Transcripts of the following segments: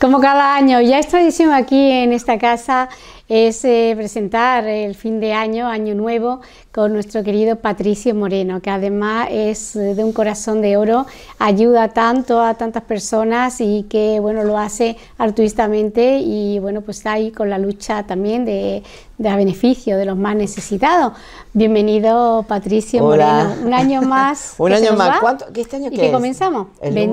como cada año. Ya es tradición aquí en esta casa es eh, presentar el fin de año, año nuevo, con nuestro querido Patricio Moreno, que además es eh, de un corazón de oro, ayuda tanto a tantas personas y que bueno lo hace altruistamente y bueno pues está ahí con la lucha también de, a beneficio de los más necesitados. Bienvenido Patricio Moreno, un año más. un año más. ¿Cuánto? ¿Qué este ¿Y comenzamos?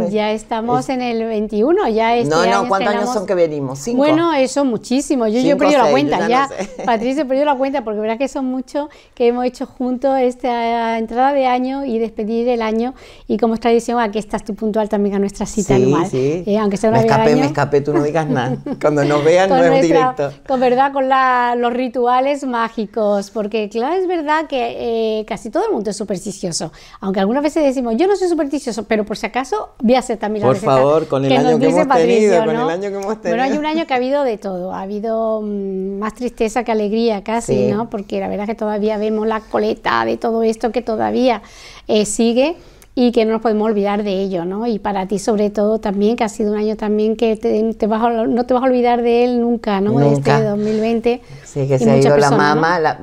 ya estamos en el 21, ya este No, no, ¿cuántos años son que venimos? ¿Cinco? Bueno, eso muchísimo. Yo, Cinco, yo he perdido la cuenta Patricio, he perdido perdió la cuenta porque verás que son muchos que hemos hecho juntos esta entrada de año y despedir el año y como es tradición, aquí estás tú puntual también a nuestra cita sí, Sí. Eh, aunque sea una me escapé, año. me escapé, tú no digas nada. Cuando nos vean con no directo. Con verdad, con los rituales mágicos, porque claro, es verdad que eh, casi todo el mundo es supersticioso, aunque algunas veces decimos, yo no soy supersticioso, pero por si acaso voy a también Por favor, con el año que hemos tenido, con el año que hemos tenido. Bueno, hay un año que ha habido de todo, ha habido... Mm, más tristeza que alegría casi, ¿no? Porque la verdad es que todavía vemos la coleta de todo esto que todavía eh, sigue y que no nos podemos olvidar de ello, ¿no? Y para ti sobre todo también, que ha sido un año también que te, vas no te vas a olvidar de él nunca, ¿no? este 2020. Sí, que se ha ido la mamá, la,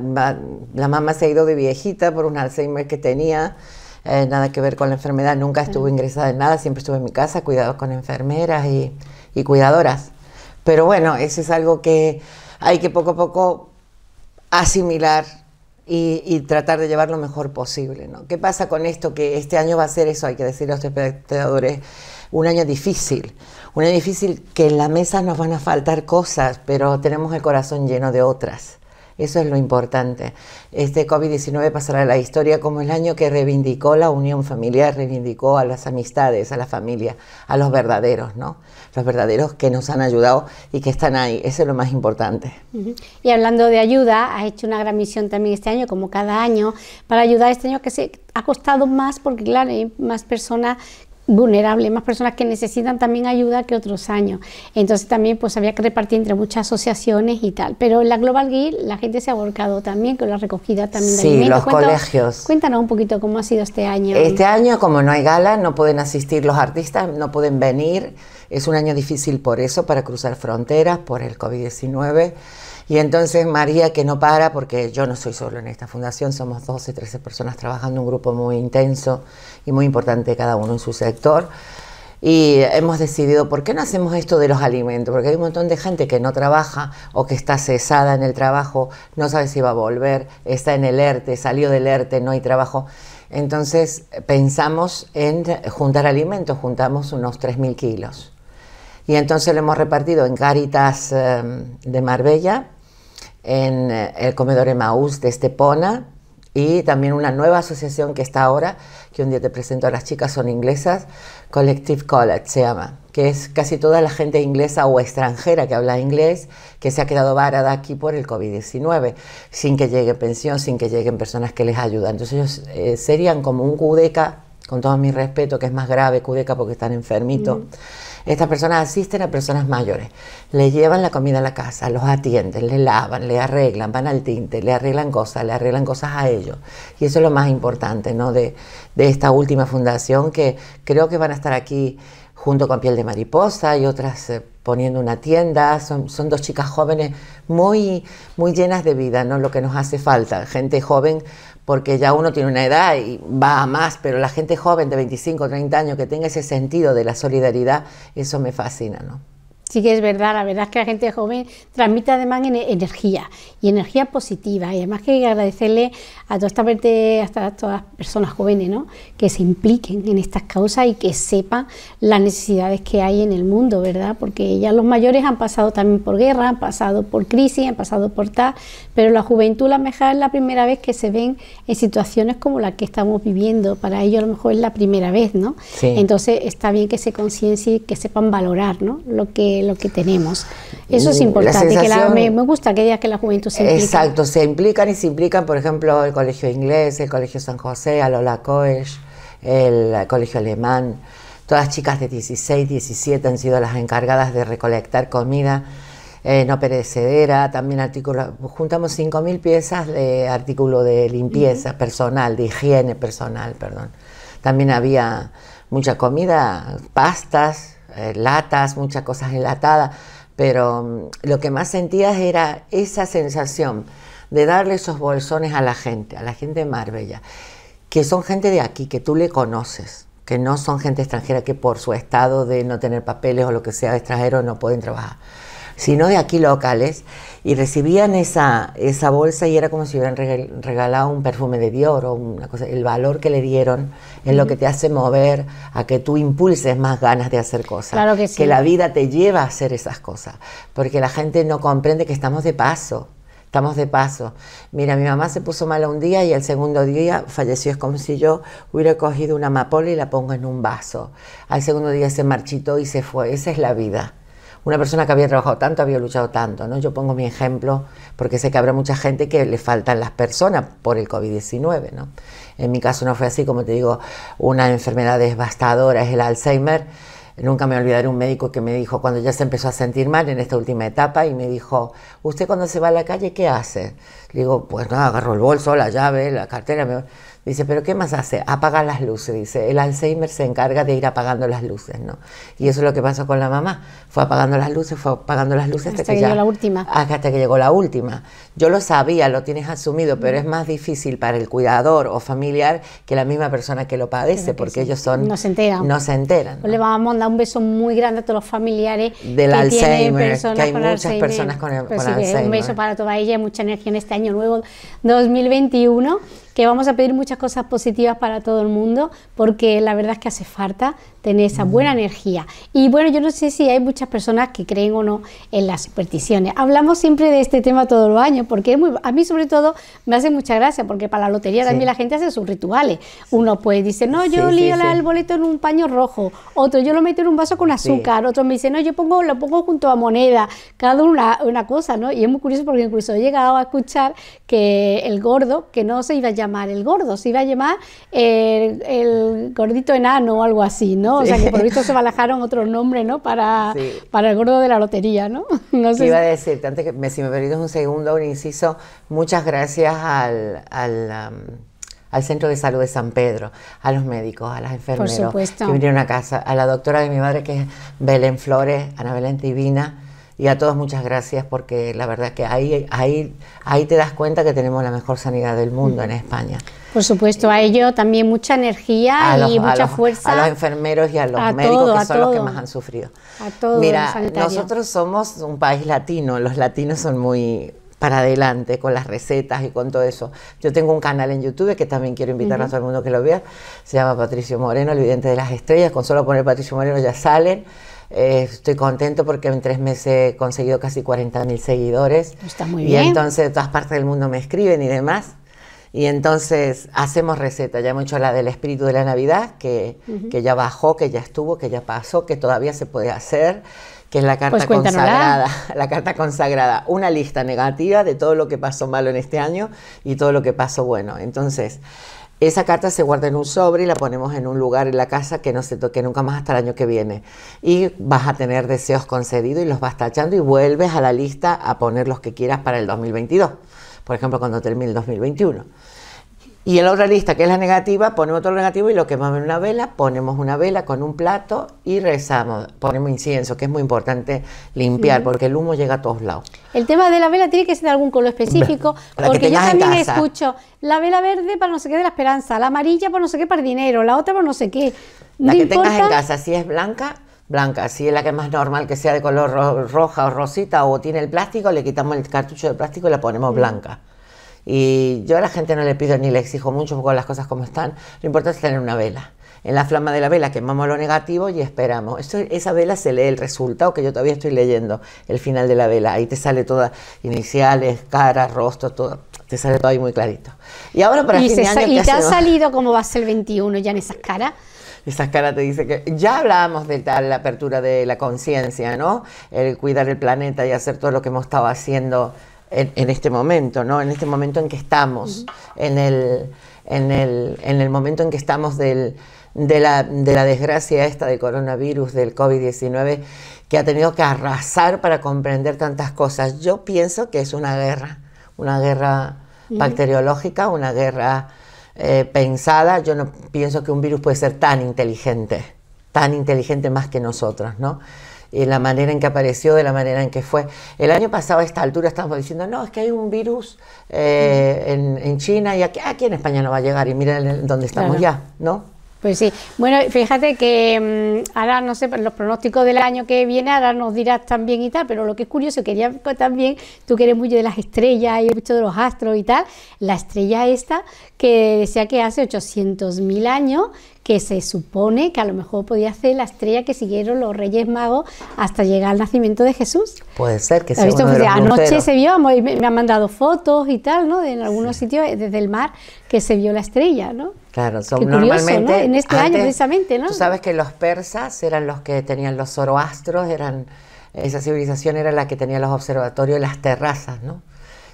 mamá se ha ido de viejita por un Alzheimer que tenía, eh, nada que ver con la enfermedad, nunca estuvo ingresada en nada, siempre estuve en mi casa, cuidado con enfermeras y cuidadoras. Pero bueno, eso es algo que hay que poco a poco asimilar y, tratar de llevar lo mejor posible. ¿no? ¿Qué pasa con esto? Que este año va a ser eso, hay que decirle a los espectadores, un año difícil. Un año difícil que en la mesa nos van a faltar cosas, pero tenemos el corazón lleno de otras. Eso es lo importante. Este COVID-19 pasará a la historia como el año que reivindicó la unión familiar, reivindicó a las amistades, a la familia, a los verdaderos, ¿no? Los verdaderos que nos han ayudado y que están ahí. Eso es lo más importante. Y hablando de ayuda, ha hecho una gran misión también este año, como cada año, para ayudar este año que se ha costado más porque, claro, hay más personas Vulnerable, más personas que necesitan también ayuda que otros años. Entonces también pues había que repartir entre muchas asociaciones y tal. Pero en la Global Guild la gente se ha volcado también con la recogida también de sí, los colegios. Cuéntanos un poquito cómo ha sido este año. Este año como no hay gala, no pueden asistir los artistas, no pueden venir. Es un año difícil por eso, para cruzar fronteras, por el COVID-19. Y entonces María, que no para, porque yo no soy solo en esta fundación, somos 12, 13 personas trabajando, un grupo muy intenso y muy importante cada uno en su sector. Y hemos decidido, ¿por qué no hacemos esto de los alimentos? Porque hay un montón de gente que no trabaja o que está cesada en el trabajo, no sabe si va a volver, está en el ERTE, salió del ERTE, no hay trabajo. Entonces pensamos en juntar alimentos, juntamos unos 3.000 kilos y entonces lo hemos repartido en Caritas em, de Marbella, en eh, el comedor Emaús de Estepona y también una nueva asociación que está ahora, que un día te presento a las chicas, son inglesas, Collective College se llama, que es casi toda la gente inglesa o extranjera que habla inglés, que se ha quedado varada aquí por el COVID-19, sin que llegue pensión, sin que lleguen personas que les ayudan. Entonces ellos eh, serían como un CUDECA, con todo mi respeto, que es más grave CUDECA porque están enfermitos. Mm. Estas personas asisten a personas mayores, les llevan la comida a la casa, los atienden, les lavan, le arreglan, van al tinte, le arreglan cosas, le arreglan cosas a ellos. Y eso es lo más importante ¿no? de, esta última fundación que creo que van a estar aquí junto con Piel de Mariposa y otras eh, poniendo una tienda. Son, dos chicas jóvenes muy, muy llenas de vida, ¿no? lo que nos hace falta, gente joven porque ya uno tiene una edad y va a más, pero la gente joven de 25, 30 años que tenga ese sentido de la solidaridad, eso me fascina, ¿no? Sí que es verdad, la verdad es que la gente joven transmite además energía y energía positiva. Y además que agradecerle a toda esta parte, hasta todas las personas jóvenes, ¿no? Que se impliquen en estas causas y que sepan las necesidades que hay en el mundo, ¿verdad? Porque ya los mayores han pasado también por guerra, han pasado por crisis, han pasado por tal, pero la juventud, la mejor, es la primera vez que se ven en situaciones como la que estamos viviendo. Para ellos, a lo mejor es la primera vez, ¿no? Entonces, está bien que se conciencien... y que sepan valorar, ¿no? Lo que, lo que tenemos. Eso es mm, importante. me, me, gusta que digas que la juventud se implica. Exacto, se implican y se implican, por ejemplo, Colegio Inglés, el Colegio San José, Alola Coes, el Colegio Alemán. Todas chicas de 16, 17 han sido las encargadas de recolectar comida eh, no perecedera, también artículos, juntamos 5.000 piezas de artículo de limpieza personal, de higiene personal, perdón. También había mucha comida, pastas, eh, latas, muchas cosas enlatadas, pero mm, lo que más sentías era esa sensación de darle esos bolsones a la gente, a la gente de Marbella, que son gente de aquí, que tú le conoces, que no son gente extranjera que por su estado de no tener papeles o lo que sea extranjero no pueden trabajar, sino de aquí locales, y recibían esa, esa bolsa y era como si hubieran regalado un perfume de Dior o una cosa, el valor que le dieron en lo que te hace mover a que tú impulses más ganas de hacer cosas, claro que, que la vida te lleva a hacer esas cosas, porque la gente no comprende que estamos de paso, estamos de paso. Mira, mi mamá se puso mala un día y el segundo día falleció. Es como si yo hubiera cogido una amapola y la pongo en un vaso. Al segundo día se marchitó y se fue. Esa es la vida. Una persona que había trabajado tanto, había luchado tanto, ¿no? Yo pongo mi ejemplo porque sé que habrá mucha gente que le faltan las personas por el COVID-19, ¿no? En mi caso no fue así, como te digo, una enfermedad devastadora es el Alzheimer Nunca me olvidaré un médico que me dijo, cuando ya se empezó a sentir mal en esta última etapa, y me dijo, ¿usted cuando se va a la calle qué hace? Le digo, pues nada, agarro el bolso, la llave, la cartera. Me... Dice, pero ¿qué más hace? Apaga las luces, dice. El Alzheimer se encarga de ir apagando las luces, ¿no? Y eso es lo que pasó con la mamá. Fue apagando las luces, fue apagando las luces hasta, que, llegó la última. Hasta que llegó la última. Yo lo sabía, lo tienes asumido, pero es más difícil para el cuidador o familiar que la misma persona que lo padece, porque ellos son... No se enteran. No se enteran. Pues le vamos a mandar un beso muy grande a todos los familiares del Alzheimer, que hay muchas personas con, pues Alzheimer. Un beso para toda ella, mucha energía en este año nuevo 2021 que vamos a pedir muchas cosas positivas para todo el mundo, porque la verdad es que hace falta tener esa buena mm. energía. Y bueno, yo no sé si hay muchas personas que creen o no en las supersticiones. Hablamos siempre de este tema todos los años, porque a mí sobre todo me hace mucha gracia, porque para la lotería también la gente hace sus rituales. Uno pues dice, no, yo lío el boleto en un paño rojo, otro yo lo meto en un vaso con azúcar, otro me dice, no, yo pongo, lo pongo junto a moneda, cada una, una cosa, ¿no? Y es muy curioso porque incluso he llegado a escuchar que el gordo, que no se iba a llamar el gordo, se iba a llamar el gordito enano o algo así, ¿no? O sea, que por visto se balajaron otro nombre, ¿no? Para, para el gordo de la lotería, ¿no? Iba a decirte, antes que si me permites un segundo, un inciso, muchas gracias al... al Centro de Salud de San Pedro, a los médicos, a las enfermeras que vinieron a casa, a la doctora de mi madre que es Belén Flores, Ana Belén Divina, y a todos muchas gracias porque la verdad que ahí, ahí, ahí te das cuenta que tenemos la mejor sanidad del mundo en España. Por supuesto, a ello también mucha energía y mucha fuerza. A los enfermeros y a los médicos que son los que más han sufrido. A todos Mira, nosotros somos un país latino, los latinos son muy para adelante con las recetas y con todo eso. Yo tengo un canal en YouTube que también quiero invitar a todo el mundo que lo vea. Se llama Patricio Moreno, el vidente de las estrellas. Con solo poner Patricio Moreno ya salen eh, estoy contento porque en tres meses he conseguido casi 40.000 seguidores. Está muy y bien. entonces de todas partes del mundo me escriben y demás. Y entonces hacemos recetas. Ya hemos hecho la del espíritu de la Navidad, que, que ya bajó, que ya estuvo, que ya pasó, que todavía se puede hacer que es la carta pues consagrada, la carta consagrada, una lista negativa de todo lo que pasó malo en este año y todo lo que pasó bueno. Entonces, esa carta se guarda en un sobre y la ponemos en un lugar en la casa que no se toque nunca más hasta el año que viene. Y vas a tener deseos concedidos y los vas tachando y vuelves a la lista a poner los que quieras para el 2022. Por ejemplo, cuando termine el 2021. Y en la otra lista, que es la negativa, ponemos todo negativo y lo quemamos en una vela, ponemos una vela con un plato y rezamos, ponemos incienso, que es muy importante limpiar, porque el humo llega a todos lados. El tema de la vela tiene que ser de algún color específico, porque yo también escucho la vela verde para no sé qué de la esperanza, la amarilla para no sé qué para dinero, la otra para no sé qué. la que tengas en casa, si es blanca, blanca, si es la que es más normal que sea de color roja o rosita o tiene el plástico, le quitamos el cartucho de plástico y la ponemos mm. blanca. Y yo a la gente no le pido ni le exijo mucho con las cosas como están. Lo importante es tener una vela. En la flama de la vela quemamos lo negativo y esperamos. Eso, esa vela se lee el resultado que yo todavía estoy leyendo, el final de la vela. Ahí te sale todas iniciales, caras, rostro, todo. Te sale todo ahí muy clarito. Y ahora para y ¿Y te ha salido cómo va a ser el 21 ya en esas caras? esas caras te dice que ya hablábamos de tal la apertura de la conciencia, ¿no? El cuidar el planeta y hacer todo lo que hemos estado haciendo en, este momento, ¿no? En este momento en que estamos, en, el, en, el, en, el, momento en que estamos de, la, desgracia esta del coronavirus, del COVID-19, que ha tenido que arrasar para comprender tantas cosas. Yo pienso que es una guerra, una guerra bacteriológica, una guerra eh, pensada. Yo no pienso que un virus puede ser tan inteligente, tan inteligente más que nosotros, ¿no? y la manera en que apareció, de la manera en que fue. El año pasado a esta altura estábamos diciendo, no, es que hay un virus eh, en, China y aquí, aquí, en España no va a llegar y mira dónde estamos ya, ¿no? Pues sí, bueno, fíjate que mm, ahora no sé, los pronósticos del año que viene, ahora nos dirás también y tal, pero lo que es curioso, quería también, tú que eres mucho de las estrellas y mucho de los astros y tal, la estrella esta que decía que hace 800.000 años que se supone que a lo mejor podía ser la estrella que siguieron los Reyes Magos hasta llegar al nacimiento de Jesús. Puede ser que sea visto? de pues Anoche se vio, me, han mandado fotos y tal, ¿no? en algunos sitios desde el mar que se vio la estrella, ¿no? Claro, son normalmente. En este año precisamente, ¿no? Tú sabes que los persas eran los que tenían los zoroastros, eran esa civilización era la que tenía los observatorios y las terrazas, ¿no?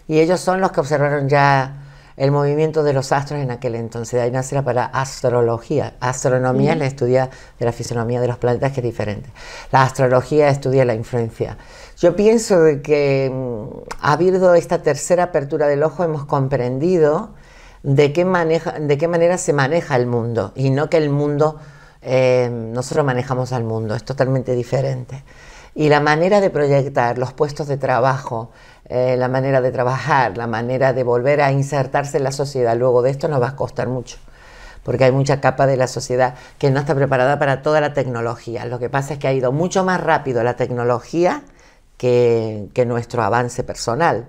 Y ellos son los que observaron ya el movimiento de los astros en aquel entonces. De ahí nace la palabra astrología. Astronomía es mm. la estudia de la fisonomía de los planetas, que es diferente. La astrología estudia la influencia. Yo pienso de que mm, a esta tercera apertura del ojo hemos comprendido de qué, manera se maneja el mundo y no que el mundo, eh, nosotros manejamos al mundo, es totalmente diferente. Y la manera de proyectar los puestos de trabajo, eh, la manera de trabajar, la manera de volver a insertarse en la sociedad luego de esto nos va a costar mucho porque hay mucha capa de la sociedad que no está preparada para toda la tecnología. Lo que pasa es que ha ido mucho más rápido la tecnología que nuestro avance personal.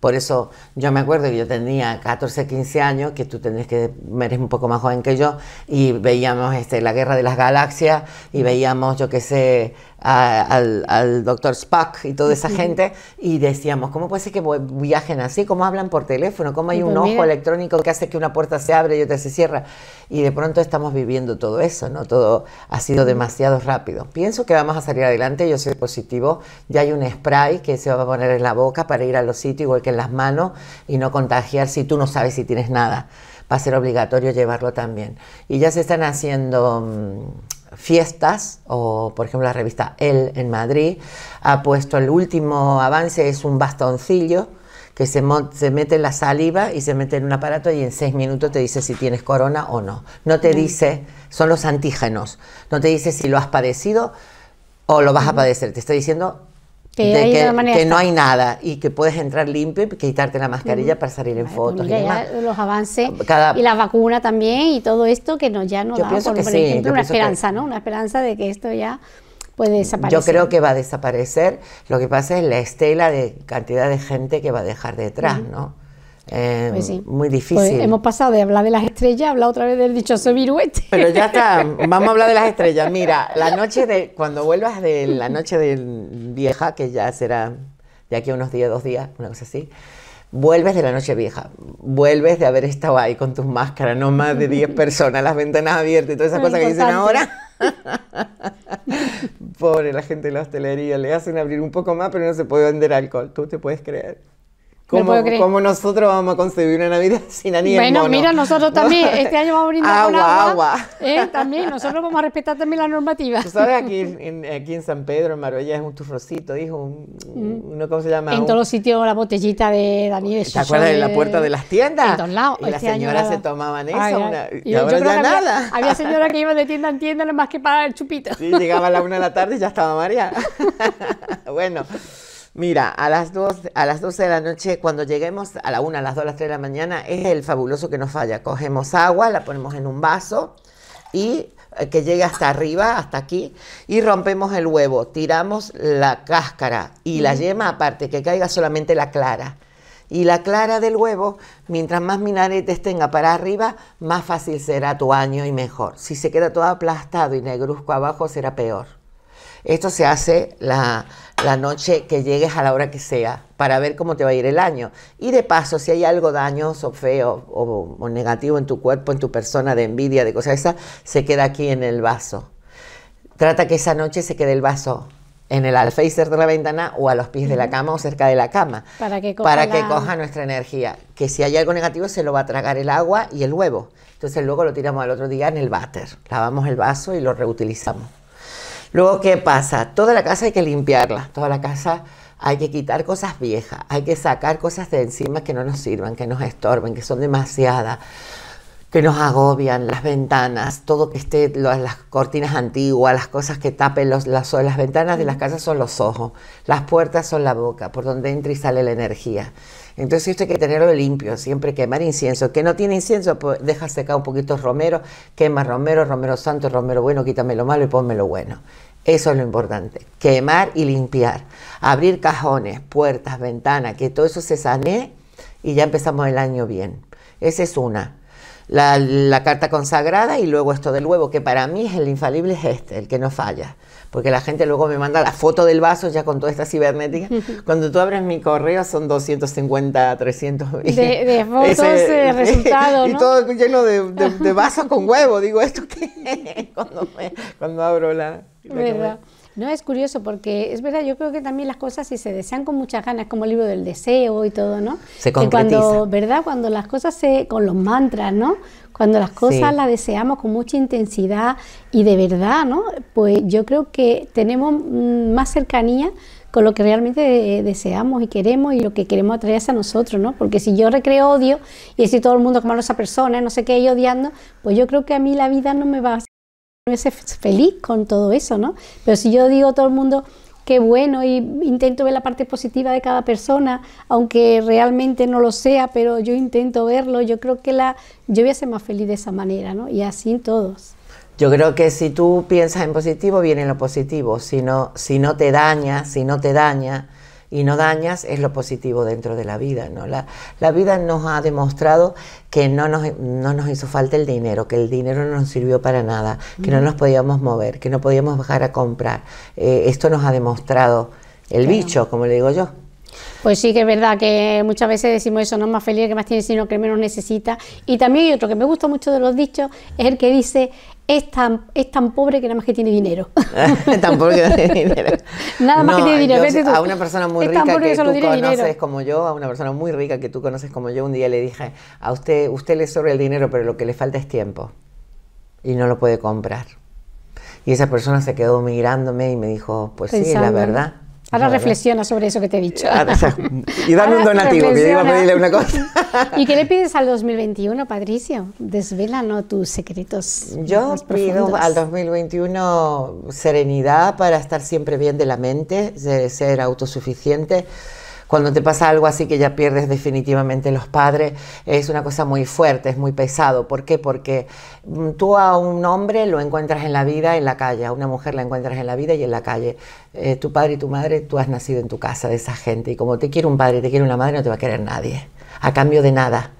Por eso yo me acuerdo que yo tenía 14, 15 años, que tú tenés que, eres un poco más joven que yo, y veíamos este, la Guerra de las Galaxias y veíamos, yo qué sé, al, al, doctor Spock y toda esa gente, y decíamos, ¿cómo puede ser que viajen así? ¿Cómo hablan por teléfono? ¿Cómo hay un pues ojo electrónico que hace que una puerta se abre y otra se cierra? Y de pronto estamos viviendo todo eso, ¿no? Todo ha sido demasiado rápido. Pienso que vamos a salir adelante, yo soy positivo, ya hay un spray que se va a poner en la boca para ir a los sitios, igual que en las manos, y no contagiar si tú no sabes si tienes nada. Va a ser obligatorio llevarlo también. Y ya se están haciendo... Mm, fiestas, o por ejemplo la revista El en Madrid ha puesto el último avance, es un bastoncillo que se, mete en la saliva y se mete en un aparato y en seis minutos te dice si tienes corona o no. No te dice, son los antígenos, no te dice si lo has padecido o lo vas a padecer, te estoy diciendo que, que, no hay nada y que puedes entrar limpio y quitarte la mascarilla para salir en pues fotos. y demás. los avances y la vacuna también y todo esto que ya nos da, una esperanza, ¿no? Una esperanza de que esto ya puede desaparecer. Yo creo que va a desaparecer. Lo que pasa es la estela de cantidad de gente que va a dejar detrás, ¿no? Eh, pues muy pues difícil. hemos pasado de hablar de las estrellas a hablar otra vez del dichoso viruete Pero ya está, vamos a hablar de las estrellas. Mira, la noche de, cuando vuelvas de la noche de vieja, que ya será de aquí a unos días, dos días, una cosa así, vuelves de la noche vieja, vuelves de haber estado ahí con tus máscaras, no más de 10 personas, las ventanas abiertas y todas esas cosas que dicen ahora. Pobre la gente de la hostelería, le hacen abrir un poco más, pero no se puede vender alcohol. ¿Tú te puedes creer? ¿Cómo, nosotros vamos a concebir una Navidad sin anillo? Bueno, mira, nosotros también, este año vamos a brindar agua, con agua. agua. Eh, también, nosotros vamos a respetar también la normativa. Tú sabes, aquí en, aquí en San Pedro, en Marbella, es un tufrocito, dijo, un, mm. uno, ¿cómo se llama? En todos los sitios, la botellita de Daniel. ¿Te, ¿Te acuerdas de la puerta de las tiendas? En todos lados. Y las este señoras se tomaban eso, una, y, ahora nada. Había, señoras que iban de tienda en tienda, nada más que para el chupito. Sí, llegaba a la una de la tarde y ya estaba María. bueno. Mira, a las, a las 12 de la noche, cuando lleguemos a la 1, a las 2, las 3 de la mañana, es el fabuloso que nos falla. Cogemos agua, la ponemos en un vaso y eh, que llegue hasta arriba, hasta aquí, y rompemos el huevo, tiramos la cáscara y la yema aparte, que caiga solamente la clara. Y la clara del huevo, mientras más minaretes tenga para arriba, más fácil será tu año y mejor. Si se queda todo aplastado y negruzco abajo, será peor. Esto se hace la, noche que llegues a la hora que sea para ver cómo te va a ir el año. Y de paso, si hay algo dañoso, feo o, negativo en tu cuerpo, en tu persona, de envidia, de cosas esas, se queda aquí en el vaso. Trata que esa noche se quede el vaso en el alféizar de la ventana o a los pies de la cama o cerca de la cama. Para que coja, coja nuestra energía. Que si hay algo negativo se lo va a tragar el agua y el huevo. Entonces luego lo tiramos al otro día en el váter. Lavamos el vaso y lo reutilizamos. Luego, ¿qué pasa? Toda la casa hay que limpiarla, toda la casa hay que quitar cosas viejas, hay que sacar cosas de encima que no nos sirvan, que nos estorben, que son demasiadas, que nos agobian, las ventanas, todo que esté, las cortinas antiguas, las cosas que tapen los, las, las ventanas de las mm. casas son los ojos, las puertas son la boca, por donde entra y sale la energía. Entonces esto hay que tenerlo limpio, siempre quemar incienso. Que no tiene incienso, pues deja secar un poquito romero, quema romero, romero santo, romero bueno, quítame lo malo y ponme lo bueno. Eso es lo importante, quemar y limpiar. Abrir cajones, puertas, ventanas, que todo eso se sane y ya empezamos el año bien. Esa es una la, carta consagrada y luego esto del huevo, que para mí es el infalible es este, el que no falla. Porque la gente luego me manda la foto del vaso ya con toda esta cibernética. Cuando tú abres mi correo son 250, 300 De, de fotos, de eh, resultados. Y todo lleno de, vasos con huevo. Digo, ¿esto qué Cuando, abro la no, es curioso porque es verdad, yo creo que también las cosas si se desean con muchas ganas, como el libro del deseo y todo, ¿no? Se concretiza. cuando, ¿verdad? Cuando las cosas se con los mantras, ¿no? Cuando las cosas las deseamos con mucha intensidad y de verdad, ¿no? Pues yo creo que tenemos mm, más cercanía con lo que realmente eh, deseamos y queremos y lo que queremos atraer a nosotros, ¿no? Porque si yo recreo odio y si todo el mundo como a esa persona, no sé qué, y odiando, pues yo creo que a mí la vida no me va a es feliz con todo eso, ¿no? Pero si yo digo a todo el mundo, que bueno y intento ver la parte positiva de cada persona, aunque realmente no lo sea, pero yo intento verlo, yo creo que la, yo voy a ser más feliz de esa manera, ¿no? Y así en todos. Yo creo que si tú piensas en positivo, viene lo positivo. Si no, si no te daña, si no te daña, y no dañas es lo positivo dentro de la vida. ¿no? La, la vida nos ha demostrado que no nos, no nos hizo falta el dinero, que el dinero no nos sirvió para nada, que no nos podíamos mover, que no podíamos bajar a comprar. Eh, esto nos ha demostrado el bicho, como le digo yo. Pues sí que es verdad que muchas veces decimos eso, no es más feliz el que más tiene, sino que menos necesita. Y también hay otro que me gusta mucho de los dichos, es el que dice, es tan, es tan pobre que nada más que tiene dinero. tan pobre que no tiene dinero. nada más que tiene dinero. a una persona muy rica que, tú conoces como yo, a una persona muy rica que tú conoces como yo, un día le dije, a usted, usted le sobra el dinero, pero lo que le falta es tiempo. Y no lo puede comprar. Y esa persona se quedó mirándome y me dijo, pues sí, la verdad. Ahora reflexiona sobre eso que te he dicho. Ah, y dame un donativo, que a pedirle una cosa. ¿Y qué le pides al 2021, Patricio? Desvélanos tus secretos. Yo pido al 2021 serenidad para estar siempre bien de la mente, de ser autosuficiente cuando te pasa algo así que ya pierdes definitivamente los padres, es una cosa muy fuerte, es muy pesado. ¿Por qué? Porque mm, tú a un hombre lo encuentras en la vida, en la calle, a una mujer la encuentras en la vida y en la calle. Eh, tu padre y tu madre, tú has nacido en tu casa de esa gente y como te quiere un padre y te quiere una madre, no te va a querer nadie, a cambio de nada.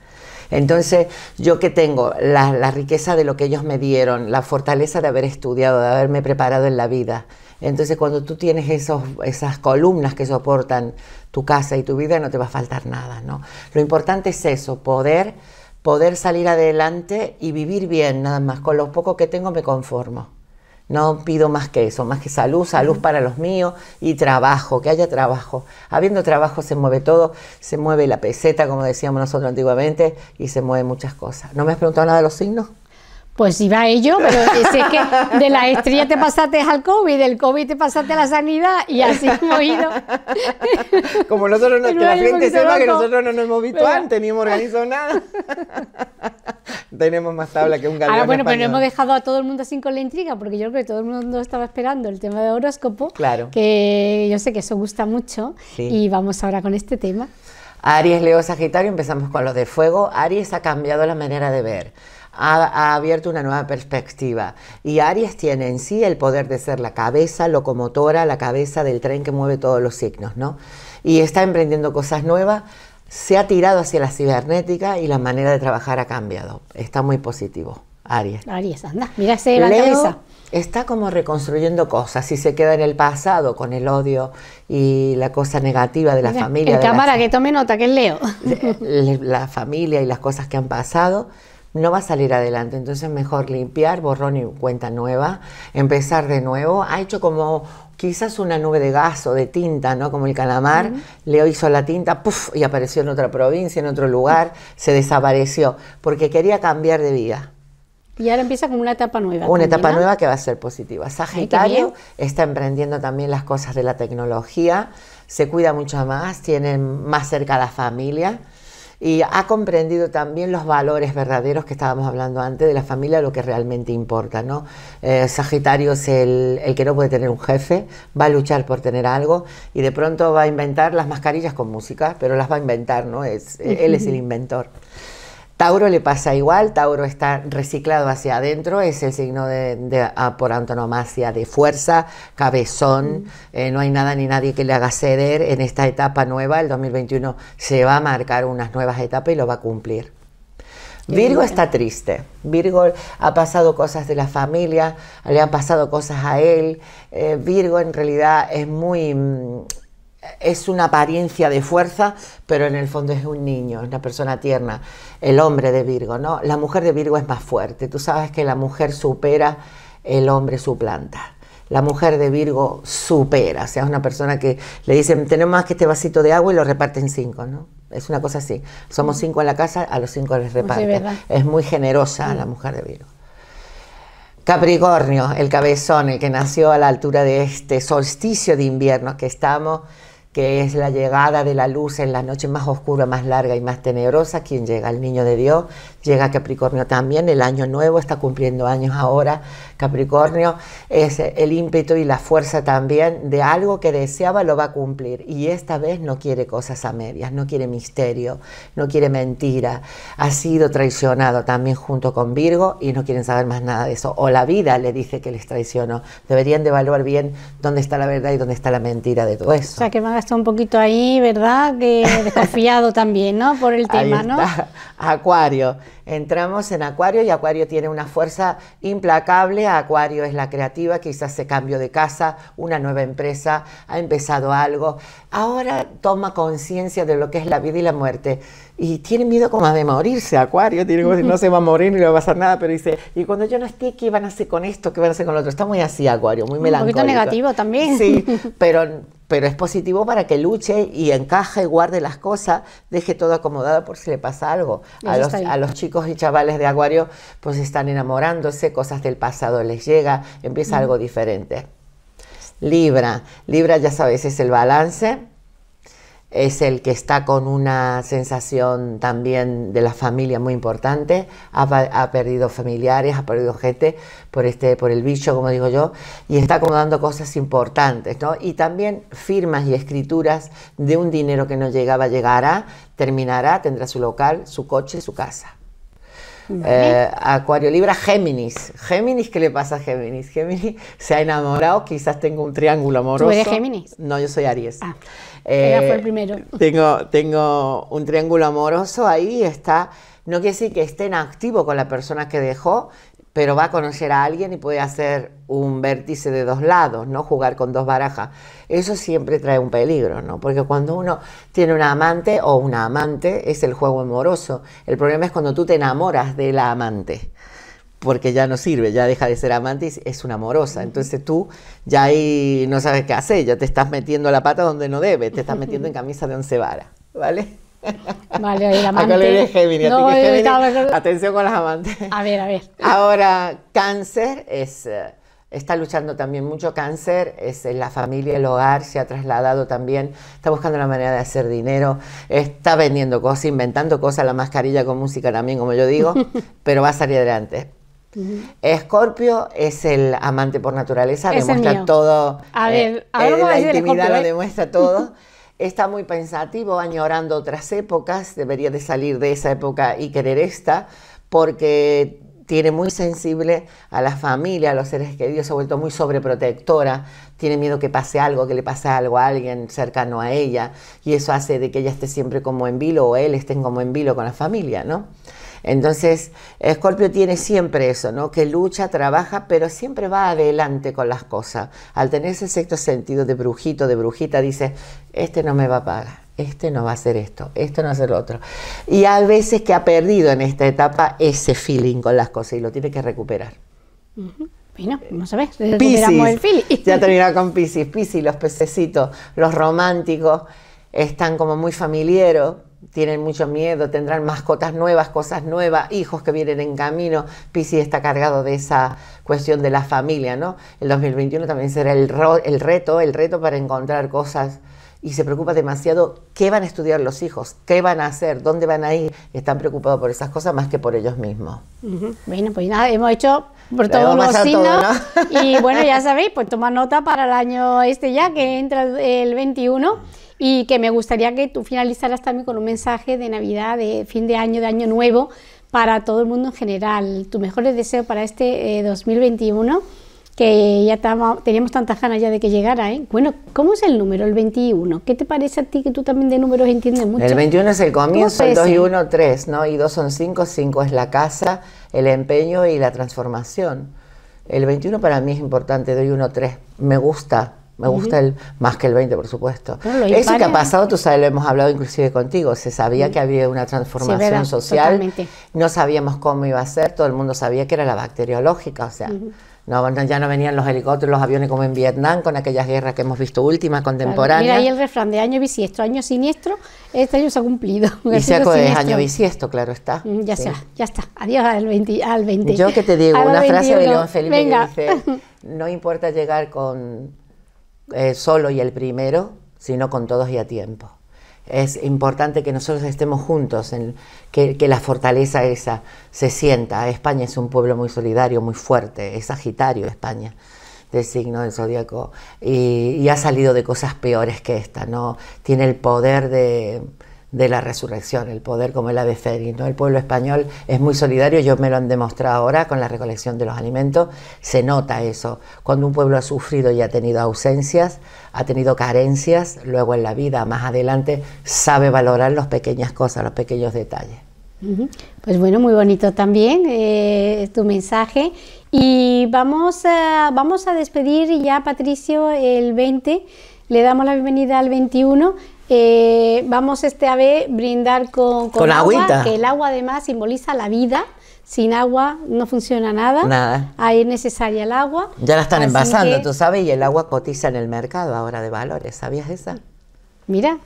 Entonces, yo que tengo la riqueza de lo que ellos me dieron, la fortaleza de haber estudiado, de haberme preparado en la vida, entonces cuando tú tienes esos, esas columnas que soportan tu casa y tu vida, no te va a faltar nada. ¿no? Lo importante es eso, poder, poder salir adelante y vivir bien nada más. Con lo poco que tengo me conformo. No pido más que eso, más que salud, salud para los míos y trabajo, que haya trabajo. Habiendo trabajo se mueve todo, se mueve la peseta, como decíamos nosotros antiguamente, y se mueven muchas cosas. ¿No me has preguntado nada de los signos? Pues iba a ello, pero sé que de la estrella te pasaste al COVID, del COVID te pasaste a la sanidad y así hemos ido. Como nosotros, no, que la gente sepa que nosotros no nos hemos visto antes, ni hemos organizado nada. Tenemos más tabla que un galón. Ahora, bueno, español. pero hemos dejado a todo el mundo así con la intriga, porque yo creo que todo el mundo estaba esperando el tema de horóscopo. Claro. Que yo sé que eso gusta mucho. Y vamos ahora con este tema. Aries, Leo, Sagitario, empezamos con los de fuego. Aries ha cambiado la manera de ver ha, abierto una nueva perspectiva. Y Aries tiene en sí el poder de ser la cabeza locomotora, la cabeza del tren que mueve todos los signos, ¿no? Y está emprendiendo cosas nuevas, se ha tirado hacia la cibernética y la manera de trabajar ha cambiado. Está muy positivo, Aries. Aries, anda, mira ese la está como reconstruyendo cosas. Si se queda en el pasado con el odio y la cosa negativa de la familia. En cámara, que tome nota, que es Leo. La familia y las cosas que han pasado, no va a salir adelante. Entonces mejor limpiar, borrón y cuenta nueva, empezar de nuevo. Ha hecho como quizás una nube de gas o de tinta, ¿no? Como el calamar, leo hizo la tinta, puff, y apareció en otra provincia, en otro lugar, se desapareció, porque quería cambiar de vida. Y ahora empieza con una etapa nueva. Una etapa nueva que va a ser positiva. Sagitario está emprendiendo también las cosas de la tecnología, se cuida mucho más, tienen más cerca a la familia y ha comprendido también los valores verdaderos que estábamos hablando antes de la familia, lo que realmente importa. ¿no? Eh, Sagitario es el, que no puede tener un jefe, va a luchar por tener algo y de pronto va a inventar las mascarillas con música, pero las va a inventar, ¿no? Es, él es el inventor. Tauro le pasa igual, Tauro está reciclado hacia adentro, es el signo de, ah, por antonomasia de fuerza, cabezón, eh, no hay nada ni nadie que le haga ceder en esta etapa nueva, el 2021 se va a marcar unas nuevas etapas y lo va a cumplir. Virgo está triste. Virgo ha pasado cosas de la familia, le han pasado cosas a él. Eh, Virgo en realidad es muy, mm, es una apariencia de fuerza, pero en el fondo es un niño, es una persona tierna, el hombre de Virgo, ¿no? La mujer de Virgo es más fuerte, tú sabes que la mujer supera, el hombre suplanta. La mujer de Virgo supera, o sea, es una persona que le dicen, tenemos más que este vasito de agua y lo reparten cinco, ¿no? Es una cosa así. Somos cinco en la casa, a los cinco les reparten. es muy generosa la mujer de Virgo. Capricornio, el cabezón, el que nació a la altura de este solsticio de invierno que estamos, que es la llegada de la luz en la noche más oscura, más larga y más tenebrosa. Quien llega, el niño de Dios, llega Capricornio también, el año nuevo, está cumpliendo años ahora. Capricornio es el ímpetu y la fuerza también de algo que deseaba lo va a cumplir. Y esta vez no quiere cosas a medias, no quiere misterio, no quiere mentira. Ha sido traicionado también junto con Virgo y no quieren saber más nada de eso. O la vida le dice que les traicionó. Deberían de evaluar bien dónde está la verdad y dónde está la mentira de todo eso. O sea, que más está un poquito ahí, ¿verdad? Que desconfiado también, ¿no? Por el tema, ¿no? Acuario. Entramos en Acuario y Acuario tiene una fuerza implacable. Acuario es la creativa, quizás se cambió de casa, una nueva empresa, ha empezado algo. Ahora toma conciencia de lo que es la vida y la muerte y tiene miedo como de morirse, Acuario, tiene como que no se va a morir ni le va a pasar nada, pero dice, y cuando yo no esté, ¿qué van a hacer con esto? ¿Qué van a hacer con lo otro? Está muy así, Acuario, muy melancólico. Un poquito negativo también. Sí, pero, pero es positivo para que luche y encaje y guarde las cosas, deje todo acomodado por si le pasa algo. A los, a los, chicos y chavales de Acuario, pues están enamorándose, cosas del pasado les llega, empieza algo diferente. Libra, Libra ya sabes, es el balance es el que está con una sensación también de la familia muy importante, ha, perdido familiares, ha perdido gente por, este, por el bicho, como digo yo, y está acomodando cosas importantes, ¿no? Y también firmas y escrituras de un dinero que no llegaba, llegará, terminará, tendrá su local, su coche, su casa. Eh, Acuario Libra, Géminis. Géminis, ¿qué le pasa a Géminis? Géminis se ha enamorado, quizás tengo un triángulo amoroso. ¿Tú eres Géminis? No, yo soy Aries. Ah, fue el eh, primero. Tengo, un triángulo amoroso ahí, está. No quiere decir que esté en activo con la persona que dejó, pero va a conocer a alguien y puede hacer un vértice de dos lados, ¿no? Jugar con dos barajas. Eso siempre trae un peligro, ¿no? Porque cuando uno tiene una amante o una amante, es el juego amoroso. El problema es cuando tú te enamoras de la amante, porque ya no sirve, ya deja de ser amante y es una amorosa. Entonces tú ya ahí no sabes qué hacer, ya te estás metiendo la pata donde no debe, te estás metiendo en camisa de once varas, ¿vale? Vale, la amante. no, eh, atención con las amantes. A ver, a ver. Ahora, cáncer es, eh, está luchando también mucho cáncer, es en eh, la familia, el hogar, se ha trasladado también, está buscando una manera de hacer dinero, está vendiendo cosas, inventando cosas, la mascarilla con música también, como yo digo, pero va a salir adelante. Escorpio es el amante por naturaleza, demuestra todo. A ver, a ver, la intimidad lo demuestra todo. está muy pensativo, añorando otras épocas, debería de salir de esa época y querer esta, porque tiene muy sensible a la familia, a los seres queridos, se ha vuelto muy sobreprotectora, tiene miedo que pase algo, que le pase algo a alguien cercano a ella, y eso hace de que ella esté siempre como en vilo o él esté como en vilo con la familia, ¿no? Entonces, Scorpio tiene siempre eso, ¿no? Que lucha, trabaja, pero siempre va adelante con las cosas. Al tener ese sexto sentido de brujito, de brujita, dice, este no me va a pagar, este no va a hacer esto, este no va a hacer lo otro. Y a veces que ha perdido en esta etapa ese feeling con las cosas y lo tiene que recuperar. Uh no, no Ya terminaba con Piscis. Piscis, los pececitos, los románticos, están como muy familiares tienen mucho miedo, tendrán mascotas nuevas, cosas nuevas, hijos que vienen en camino. PISI está cargado de esa cuestión de la familia, ¿no? El 2021 también será el, reto, el reto para encontrar cosas y se preocupa demasiado qué van a estudiar los hijos, qué van a hacer, dónde van a ir. Están preocupados por esas cosas más que por ellos mismos. Bueno, pues nada, hemos hecho por todos los signos. Y bueno, ya sabéis, pues toma nota para el año este ya, que entra el 21 y que me gustaría que tú finalizaras también con un mensaje de Navidad, de fin de año, de año nuevo, para todo el mundo en general. Tus mejores deseos para este 2021, eh, que ya teníamos tantas ganas ya de que llegara. ¿eh? Bueno, ¿cómo es el número, el 21? ¿Qué te parece a ti que tú también de números entiendes mucho? El 21 es el comienzo, el 2 y 1, 3, ¿no? Y 2 son 5, 5 es la casa, el empeño y la transformación. El 21 para mí es importante, doy 1, 3. Me gusta, me gusta el más que el 20, por supuesto. Eso que ha pasado, tú sabes, lo hemos hablado inclusive contigo. Se sabía que había una transformación social. No sabíamos cómo iba a ser, todo el mundo sabía que era la bacteriológica, o sea. No, ya no venían los helicópteros, los aviones como en Vietnam, con aquellas guerras que hemos visto últimas, contemporáneas. mira, ahí el refrán de año bisiesto, año siniestro, este año se ha cumplido. Y se es año bisiesto, claro está. Mm, ya está, ya está. Adiós al 20, Yo que te digo, una frase de León Felipe que dice, no importa llegar con eh, solo y el primero, sino con todos y a tiempo. Es importante que nosotros estemos juntos, en, que, la fortaleza esa se sienta. España es un pueblo muy solidario, muy fuerte, es Sagitario España de signo del zodiaco, y, y ha salido de cosas peores que esta, ¿no? Tiene el poder de, de la resurrección, el poder como el ave de ¿no? El pueblo español es muy solidario, yo me lo han demostrado ahora con la recolección de los alimentos, se nota eso. Cuando un pueblo ha sufrido y ha tenido ausencias, ha tenido carencias, luego en la vida, más adelante, sabe valorar las pequeñas cosas, los pequeños detalles. Pues bueno, muy bonito también eh, tu mensaje. Y vamos a, vamos a despedir ya, Patricio, el 20. Le damos la bienvenida al 21 eh, vamos este a ver brindar con, agua, que el agua además simboliza la vida. Sin agua no funciona nada. Nada. Ahí es necesaria el agua. Ya la están envasando, tú sabes, y el agua cotiza en el mercado ahora de valores. ¿Sabías esa? Mira.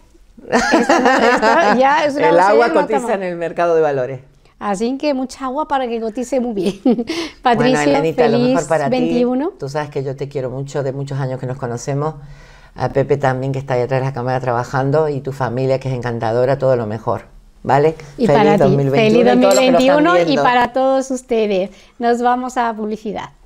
ya es el agua cotiza en el mercado de valores. Así que mucha agua para que cotice muy bien. Patricia, feliz lo para 21. Tú sabes que yo te quiero mucho, de muchos años que nos conocemos a Pepe también que está ahí atrás de la cámara trabajando y tu familia que es encantadora, todo lo mejor. ¿Vale? feliz 2021 y para todos ustedes. Nos vamos a publicidad.